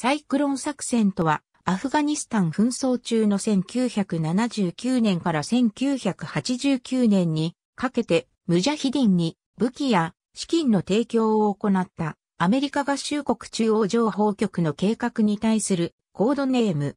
サイクロン作戦とは、アフガニスタン紛争中の1979年から1989年にかけて、ムジャヒディンに武器や資金の提供を行ったアメリカ合衆国中央情報局の計画に対するコードネーム。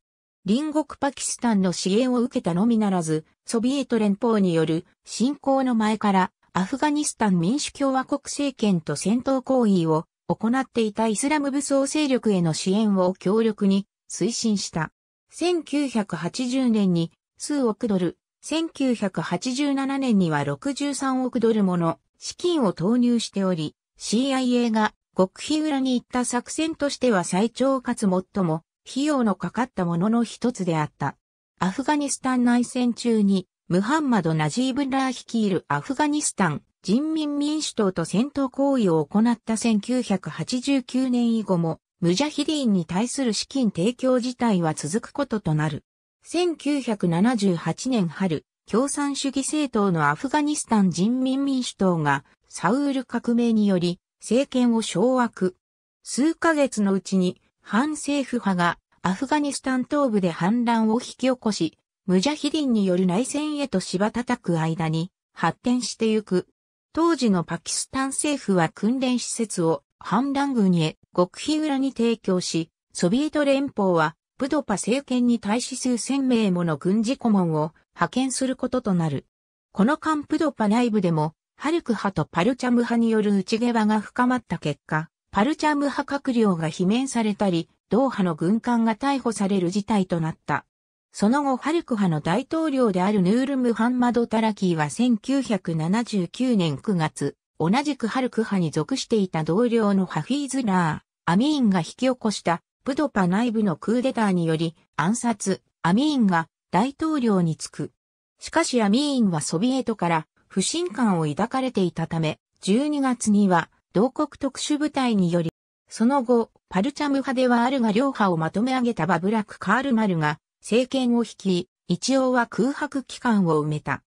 隣国パキスタンの支援を受けたのみならず、ソビエト連邦による侵攻の前からアフガニスタン民主共和国政権と戦闘行為を行っていたイスラム武装勢力への支援を強力に推進した。1980年に数億ドル、1987年には63億ドルもの資金を投入しており、CIA が極秘裏に行った作戦としては最長かつ最も費用のかかったものの一つであった。アフガニスタン内戦中にムハンマド・ナジーブ・ラー率いるアフガニスタン人民民主党と戦闘行為を行った1989年以後も、ムジャヒディンに対する資金提供自体は続くこととなる。1978年春、共産主義政党のアフガニスタン人民民主党がサウール革命により政権を掌握。数ヶ月のうちに反政府派がアフガニスタン東部で反乱を引き起こし、ムジャヒディンによる内戦へと芝叩く間に発展してゆく当時のパキスタン政府は訓練施設を反乱軍へ極秘裏に提供し、ソビエト連邦はブドパ政権に対し数千名もの軍事顧問を派遣することとなる。この間プドパ内部でも、ハルク派とパルチャム派による内下が深まった結果、パルチャム派閣僚が罷免されたり、同派の軍艦が逮捕される事態となった。その後ハルク派の大統領であるヌール・ムハンマド・タラキーは1979年9月、同じくハルク派に属していた同僚のハフィーズ・ラー、アミーンが引き起こしたプドパ内部のクーデターにより暗殺、アミーンが大統領に就く。しかしアミーンはソビエトから不信感を抱かれていたため、12月には同国特殊部隊により、その後、パルチャム派ではあるが両派をまとめ上げたバブラク・カールマルが政権を率い、一応は空白期間を埋めた。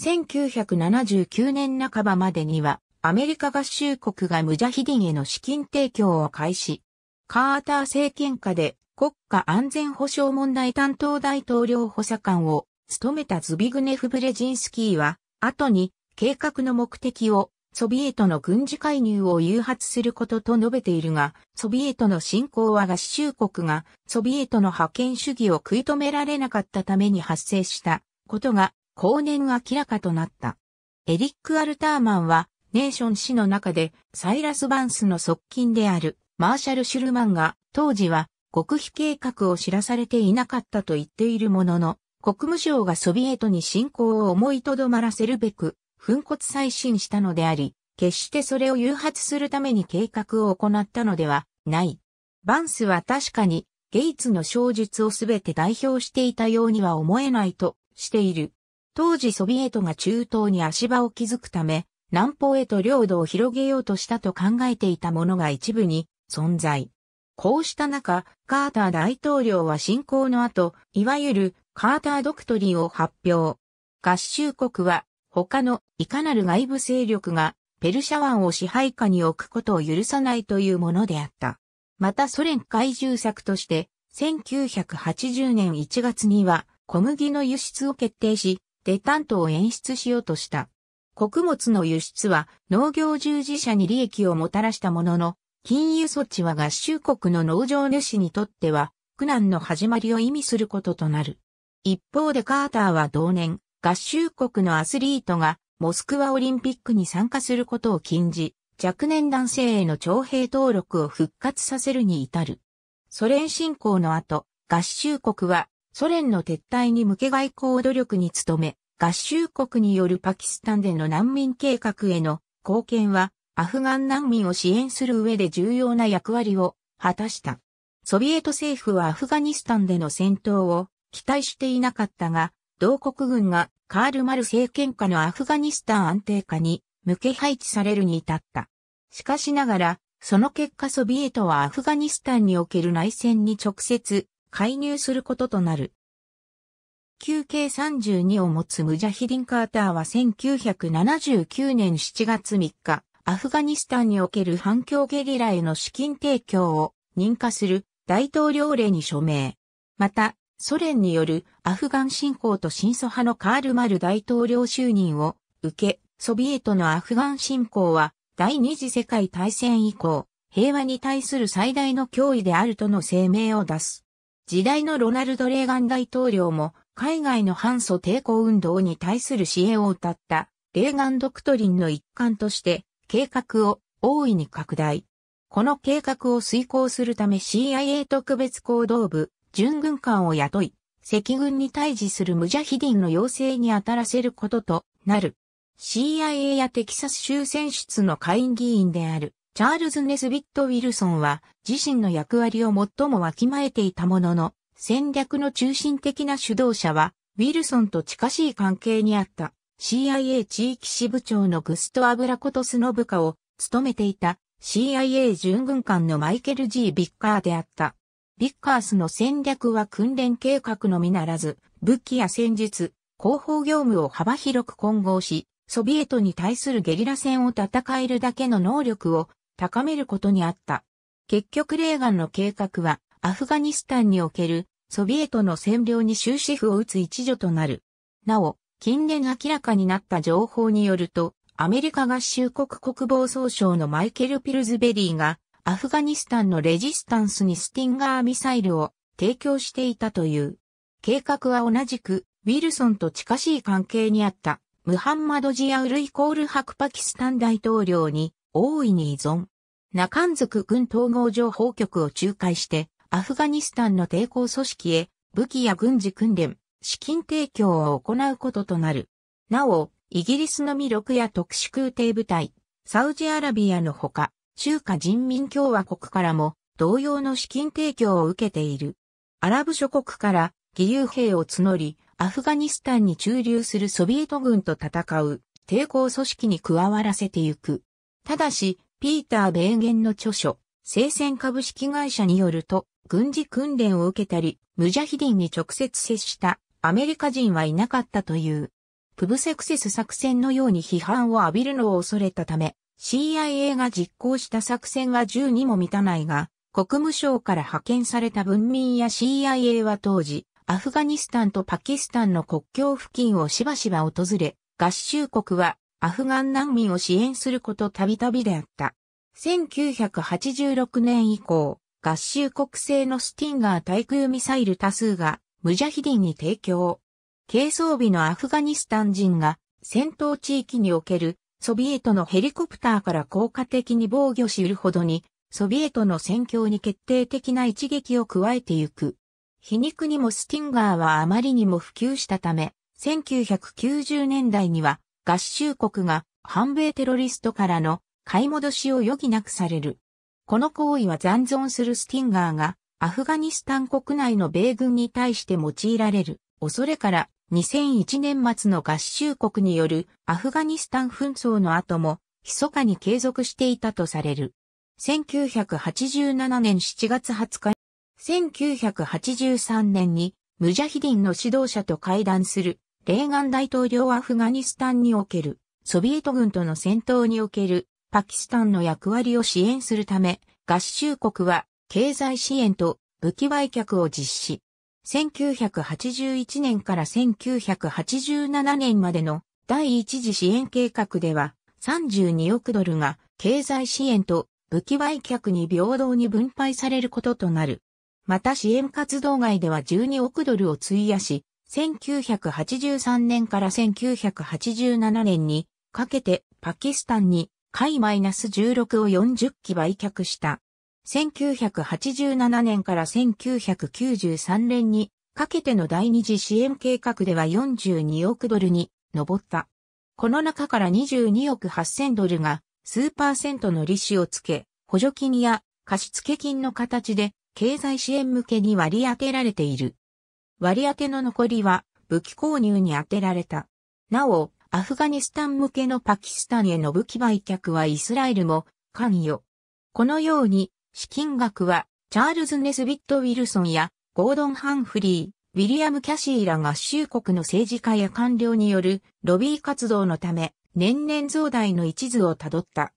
1979年半ばまでには、アメリカ合衆国がムジャヒディンへの資金提供を開始。カーター政権下で国家安全保障問題担当大統領補佐官を務めたズビグネフ・ブレジンスキーは、後に計画の目的をソビエトの軍事介入を誘発することと述べているが、ソビエトの侵攻は合衆国がソビエトの覇権主義を食い止められなかったために発生したことが後年明らかとなった。エリック・アルターマンは、ネーション氏の中でサイラス・バンスの側近であるマーシャル・シュルマンが当時は極秘計画を知らされていなかったと言っているものの、国務省がソビエトに侵攻を思いとどまらせるべく粉骨再審したのであり、決してそれを誘発するために計画を行ったのではない。バンスは確かにゲイツの小術をすべて代表していたようには思えないとしている。当時ソビエトが中東に足場を築くため、南方へと領土を広げようとしたと考えていたものが一部に存在。こうした中、カーター大統領は侵攻の後、いわゆるカータードクトリーを発表。合衆国は他のいかなる外部勢力がペルシャ湾を支配下に置くことを許さないというものであった。またソ連怪獣策として、1980年1月には小麦の輸出を決定し、デタントを演出しようとした。穀物の輸出は農業従事者に利益をもたらしたものの、金融措置は合衆国の農場主にとっては苦難の始まりを意味することとなる。一方でカーターは同年、合衆国のアスリートがモスクワオリンピックに参加することを禁じ、若年男性への徴兵登録を復活させるに至る。ソ連侵攻の後、合衆国はソ連の撤退に向け外交努力に努め、合衆国によるパキスタンでの難民計画への貢献は、アフガン難民を支援する上で重要な役割を果たした。ソビエト政府はアフガニスタンでの戦闘を期待していなかったが、同国軍がカール・マル政権下のアフガニスタン安定化に向け配置されるに至った。しかしながら、その結果ソビエトはアフガニスタンにおける内戦に直接介入することとなる。9K32 を持つムジャヒディン・カーターは1979年7月3日、アフガニスタンにおける反共ゲリラへの資金提供を認可する大統領令に署名。また、ソ連によるアフガン侵攻と新ソ派のカール・マル大統領就任を受け、ソビエトのアフガン侵攻は第二次世界大戦以降、平和に対する最大の脅威であるとの声明を出す。時代のロナルド・レーガン大統領も海外の反ソ抵抗運動に対する支援を謳ったレーガンドクトリンの一環として計画を大いに拡大。この計画を遂行するため CIA 特別行動部準軍官を雇い、赤軍に対峙するムジャヒディンの要請に当たらせることとなる。CIA やテキサス州選出の下院議員であるチャールズ・ネスビット・ウィルソンは自身の役割を最もわきまえていたものの戦略の中心的な主導者はウィルソンと近しい関係にあった CIA 地域支部長のグスト・アブラコトスの部下を務めていた CIA 準軍官のマイケル・ G・ ビッカーであった。ビッカースの戦略は訓練計画のみならず、武器や戦術、広報業務を幅広く混合し、ソビエトに対するゲリラ戦を戦えるだけの能力を高めることにあった。結局レーガンの計画は、アフガニスタンにおけるソビエトの占領に終止符を打つ一助となる。なお、近年明らかになった情報によると、アメリカ合衆国国防総省のマイケル・ピルズベリーが、アフガニスタンのレジスタンスにスティンガーミサイルを提供していたという。計画は同じく、ウィルソンと近しい関係にあった、ムハンマドジアウルイコール白パキスタン大統領に大いに依存。ナカンズク軍統合情報局を仲介して、アフガニスタンの抵抗組織へ武器や軍事訓練、資金提供を行うこととなる。なお、イギリスの魅力や特殊空挺部隊、サウジアラビアのほか、中華人民共和国からも同様の資金提供を受けている。アラブ諸国から義勇兵を募り、アフガニスタンに駐留するソビエト軍と戦う抵抗組織に加わらせてゆく。ただし、ピーター・ベーゲンの著書、聖戦株式会社によると、軍事訓練を受けたり、ムジャヒディンに直接接したアメリカ人はいなかったという。プブセクセス作戦のように批判を浴びるのを恐れたため、CIA が実行した作戦は10にも満たないが、国務省から派遣された文民や CIA は当時、アフガニスタンとパキスタンの国境付近をしばしば訪れ、合衆国はアフガン難民を支援することたびたびであった。1986年以降、合衆国製のスティンガー対空ミサイル多数がムジャヒディンに提供。軽装備のアフガニスタン人が戦闘地域におけるソビエトのヘリコプターから効果的に防御し得るほどに、ソビエトの戦況に決定的な一撃を加えてゆく。皮肉にもスティンガーはあまりにも普及したため、1990年代には合衆国が反米テロリストからの買い戻しを余儀なくされる。この行為は残存するスティンガーがアフガニスタン国内の米軍に対して用いられる恐れから2001年末の合衆国によるアフガニスタン紛争の後も、密かに継続していたとされる。1987年7月20日、1983年にムジャヒディンの指導者と会談する、レーガン大統領アフガニスタンにおける、ソビエト軍との戦闘における、パキスタンの役割を支援するため、合衆国は、経済支援と武器売却を実施。1981年から1987年までの第一次支援計画では32億ドルが経済支援と武器売却に平等に分配されることとなる。また支援活動外では12億ドルを費やし、1983年から1987年にかけてパキスタンに海 -16 を40機売却した。1987年から1993年にかけての第二次支援計画では42億ドルに上った。この中から22億8000ドルが数パーセントの利子をつけ、補助金や貸付金の形で経済支援向けに割り当てられている。割り当ての残りは武器購入に充てられた。なお、アフガニスタン向けのパキスタンへの武器売却はイスラエルも関与。このように資金額は、チャールズ・ネスビット・ウィルソンや、ゴードン・ハンフリー、ウィリアム・キャシーら合衆国の政治家や官僚によるロビー活動のため、年々増大の一途をたどった。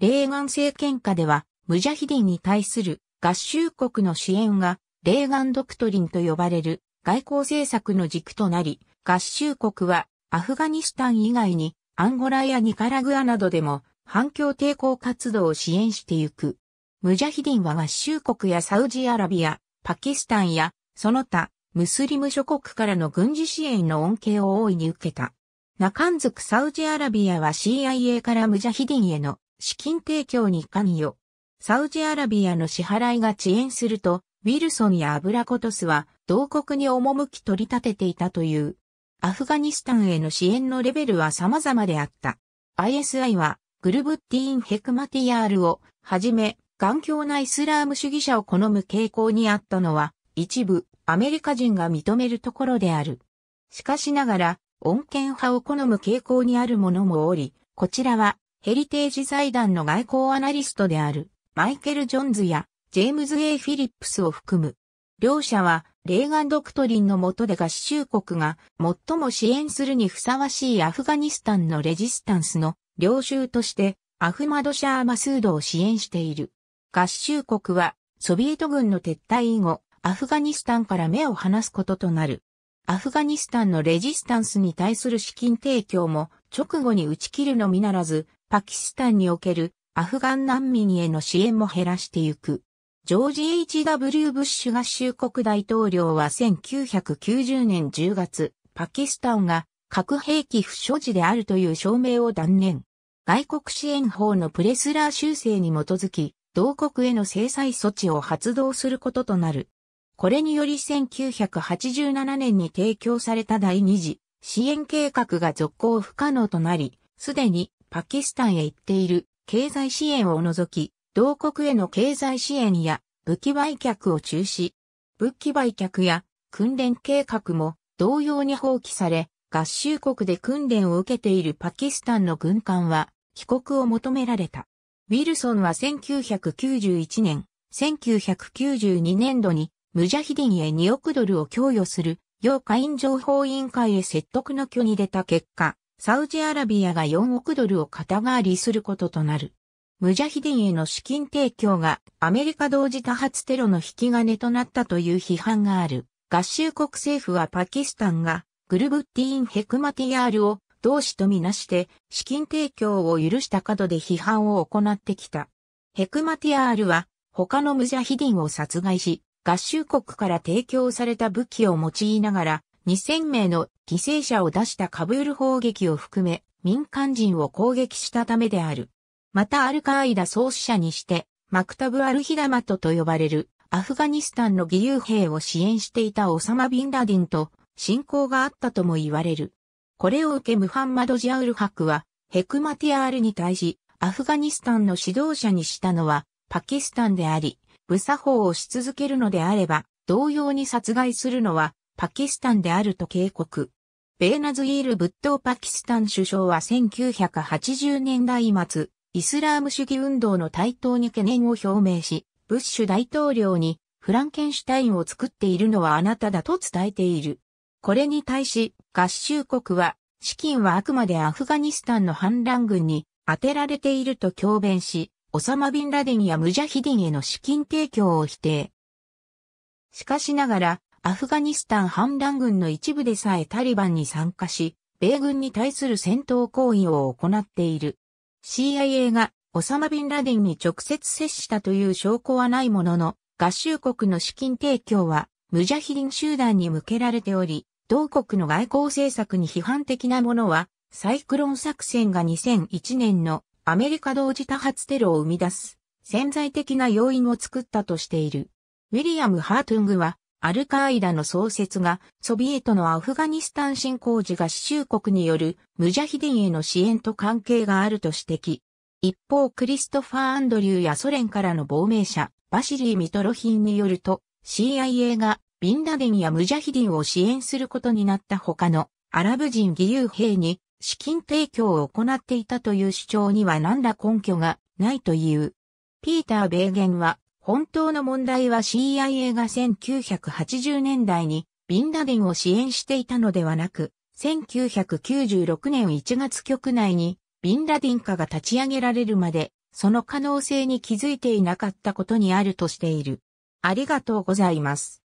レーガン政権下では、ムジャヒディンに対する合衆国の支援が、レーガン・ドクトリンと呼ばれる外交政策の軸となり、合衆国はアフガニスタン以外にアンゴラやニカラグアなどでも反共抵抗活動を支援してゆく。ムジャヒディンは合衆国やサウジアラビア、パキスタンや、その他、ムスリム諸国からの軍事支援の恩恵を大いに受けた。ナカンズクサウジアラビアは CIA からムジャヒディンへの資金提供に関与。サウジアラビアの支払いが遅延すると、ウィルソンやアブラコトスは同国に赴き取り立てていたという。アフガニスタンへの支援のレベルは様々であった。ISI はグルブッディーン・ヘクマティヤールをはじめ頑強なイスラーム主義者を好む傾向にあったのは、一部、アメリカ人が認めるところである。しかしながら、穏健派を好む傾向にあるものもおり、こちらは、ヘリテージ財団の外交アナリストである、マイケル・ジョンズや、ジェームズ・エイフィリップスを含む。両者は、レーガン・ドクトリンの下で合衆国が最も支援するにふさわしいアフガニスタンのレジスタンスの領収として、アフマド・シャー・マスードを支援している。合衆国はソビエト軍の撤退以後、アフガニスタンから目を離すこととなる。アフガニスタンのレジスタンスに対する資金提供も直後に打ち切るのみならず、パキスタンにおけるアフガン難民への支援も減らしてゆく。ジョージ・ H.W. ブッシュ合衆国大統領は1990年10月、パキスタンが核兵器不所持であるという証明を断念。外国支援法のプレスラー修正に基づき、同国への制裁措置を発動することとなる。これにより1987年に提供された第二次支援計画が続行不可能となり、すでにパキスタンへ行っている経済支援を除き、同国への経済支援や武器売却を中止、武器売却や訓練計画も同様に放棄され、合衆国で訓練を受けているパキスタンの軍艦は帰国を求められた。ウィルソンは1991年、1992年度に、ムジャヒディンへ2億ドルを供与する、要下院情報委員会へ説得の挙に出た結果、サウジアラビアが4億ドルを肩代わりすることとなる。ムジャヒディンへの資金提供がアメリカ同時多発テロの引き金となったという批判がある。合衆国政府はパキスタンがグルブッティーン・ヘクマティヤールを同志とみなして資金提供を許した角で批判を行ってきた。ヘクマティアールは他のムジャヒディンを殺害し、合衆国から提供された武器を用いながら2000名の犠牲者を出したカブール砲撃を含め民間人を攻撃したためである。またアルカーイダ創始者にして、マクタブ・アルヒダマトと呼ばれるアフガニスタンの義勇兵を支援していたオサマ・ビンラディンと信仰があったとも言われる。これを受けムハンマド・ジャウル博は、ヘクマティアールに対し、アフガニスタンの指導者にしたのは、パキスタンであり、武作法をし続けるのであれば、同様に殺害するのは、パキスタンであると警告。ベーナズイール仏頭パキスタン首相は1980年代末、イスラーム主義運動の台頭に懸念を表明し、ブッシュ大統領にフランケンシュタインを作っているのはあなただと伝えている。これに対し、合衆国は、資金はあくまでアフガニスタンの反乱軍に当てられていると強弁し、オサマ・ビンラディンやムジャヒディンへの資金提供を否定。しかしながら、アフガニスタン反乱軍の一部でさえタリバンに参加し、米軍に対する戦闘行為を行っている。CIA がオサマ・ビンラディンに直接接したという証拠はないものの、合衆国の資金提供はムジャヒディン集団に向けられており、同国の外交政策に批判的なものは、サイクロン作戦が2001年のアメリカ同時多発テロを生み出す潜在的な要因を作ったとしている。ウィリアム・ハートゥングは、アルカーイダの創設がソビエトのアフガニスタン侵攻時が合衆国によるムジャヒデンへの支援と関係があると指摘。一方クリストファー・アンドリューやソ連からの亡命者、バシリー・ミトロヒンによると、CIA がビンラディンやムジャヒディンを支援することになった他のアラブ人義勇兵に資金提供を行っていたという主張には何ら根拠がないという。ピーター・ベーゲンは、本当の問題は CIA が1980年代にビンラディンを支援していたのではなく、1996年1月局内にビンラディン化が立ち上げられるまで、その可能性に気づいていなかったことにあるとしている。ありがとうございます。